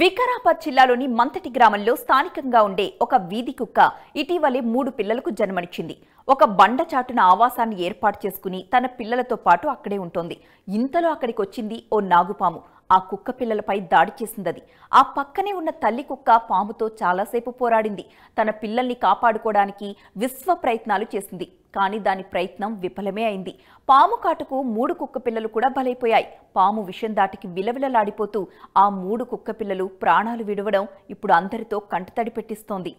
వికారాబాద్ జిల్లాలోని మంతటి గ్రామంలో స్థానికంగా ఉండే ఒక వీధి కుక్క ఇటీవలే మూడు పిల్లలకు జన్మనిచ్చింది ఒక బండ చాటున ఆవాసాన్ని ఏర్పాటు చేసుకుని తన పిల్లలతో పాటు అక్కడే ఉంటోంది ఇంతలో అక్కడికి వచ్చింది ఓ నాగుపాము ఆ కుక్క పిల్లలపై దాడి చేసిందది ఆ పక్కనే ఉన్న తల్లి కుక్క పాముతో చాలాసేపు పోరాడింది తన పిల్లల్ని కాపాడుకోవడానికి విశ్వ ప్రయత్నాలు చేసింది కానీ దాని ప్రయత్నం విఫలమే అయింది పాము కాటుకు మూడు కుక్క పిల్లలు కూడా బలైపోయాయి పాము విషం దాటికి విలవిలలాడిపోతూ ఆ మూడు కుక్క పిల్లలు ప్రాణాలు విడవడం ఇప్పుడు అందరితో కంటతడి పెట్టిస్తోంది